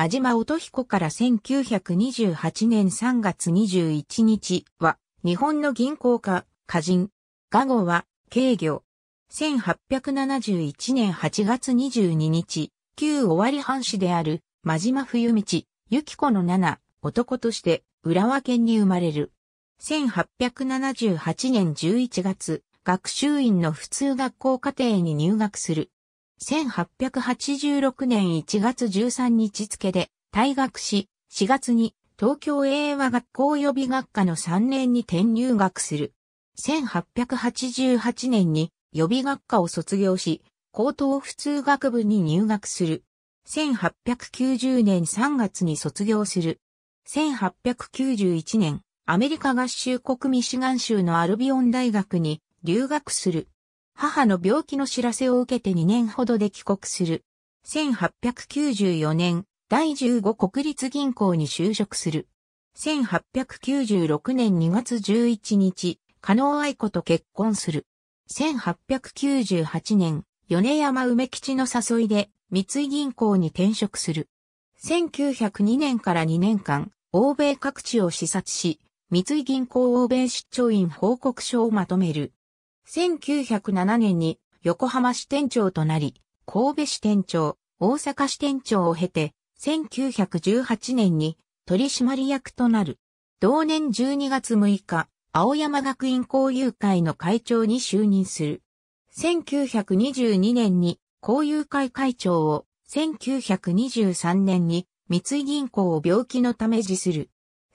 真島音彦から1928年3月21日は、日本の銀行家、歌人。画後は、軽魚。1871年8月22日、旧尾張藩士である、真島冬道、ゆき子の七、男として、浦和県に生まれる。1878年11月、学習院の普通学校課程に入学する。1886年1月13日付で退学し、4月に東京英和学校予備学科の3年に転入学する。1888年に予備学科を卒業し、高等普通学部に入学する。1890年3月に卒業する。1891年、アメリカ合衆国ミシガン州のアルビオン大学に留学する。母の病気の知らせを受けて2年ほどで帰国する。1894年、第15国立銀行に就職する。1896年2月11日、加納愛子と結婚する。1898年、米山梅吉の誘いで、三井銀行に転職する。1902年から2年間、欧米各地を視察し、三井銀行欧米出張員報告書をまとめる。1907年に横浜支店長となり、神戸支店長、大阪支店長を経て、1918年に取締役となる。同年12月6日、青山学院交友会の会長に就任する。1922年に交友会会長を、1923年に三井銀行を病気のため辞する。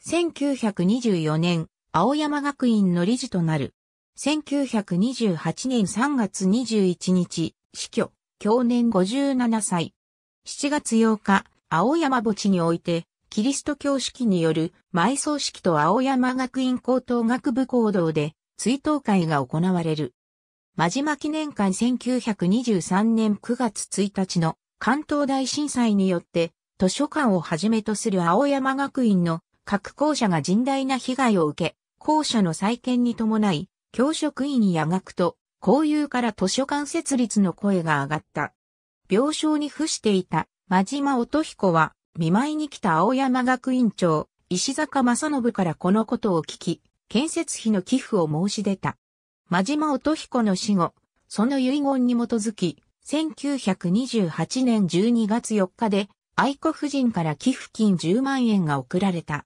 1924年、青山学院の理事となる。1928年3月21日、死去、享年57歳。7月8日、青山墓地において、キリスト教式による埋葬式と青山学院高等学部講堂で追悼会が行われる。真島記念館1923年9月1日の関東大震災によって図書館をはじめとする青山学院の各校舎が甚大な被害を受け、校舎の再建に伴い教職員や学徒、交友から図書館設立の声が上がった。病床に付していた真島音彦は、見舞いに来た青山学院長、石坂正信からこのことを聞き、建設費の寄付を申し出た。真島音彦の死後、その遺言に基づき、1928年12月4日で、愛子夫人から寄付金10万円が送られた。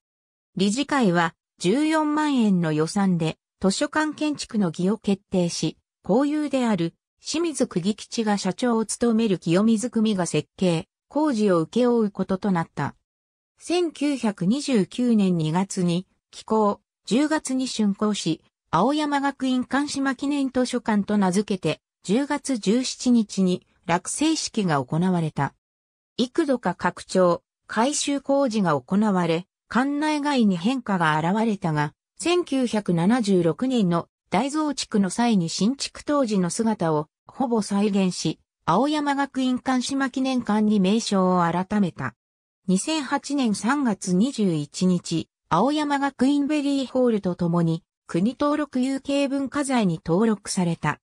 理事会は14万円の予算で図書館建築の義を決定し、公有である清水区議吉が社長を務める清水組が設計、工事を請け負うこととなった。1929年2月に寄港、10月に竣工し、青山学院視島記念図書館と名付けて、10月17日に落成式が行われた。幾度か拡張、改修工事が行われ、館内外に変化が現れたが、1976年の大増築の際に新築当時の姿をほぼ再現し、青山学院館島記念館に名称を改めた。2008年3月21日、青山学院ベリーホールとともに、国登録有形文化財に登録された。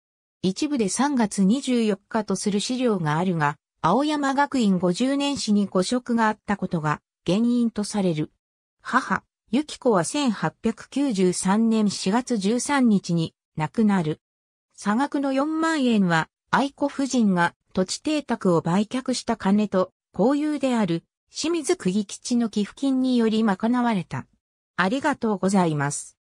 一部で3月24日とする資料があるが、青山学院50年史に誤植があったことが原因とされる。母、ゆき子は1893年4月13日に亡くなる。差額の4万円は愛子夫人が土地邸宅を売却した金と交友である清水区議基地の寄付金により賄われた。ありがとうございます。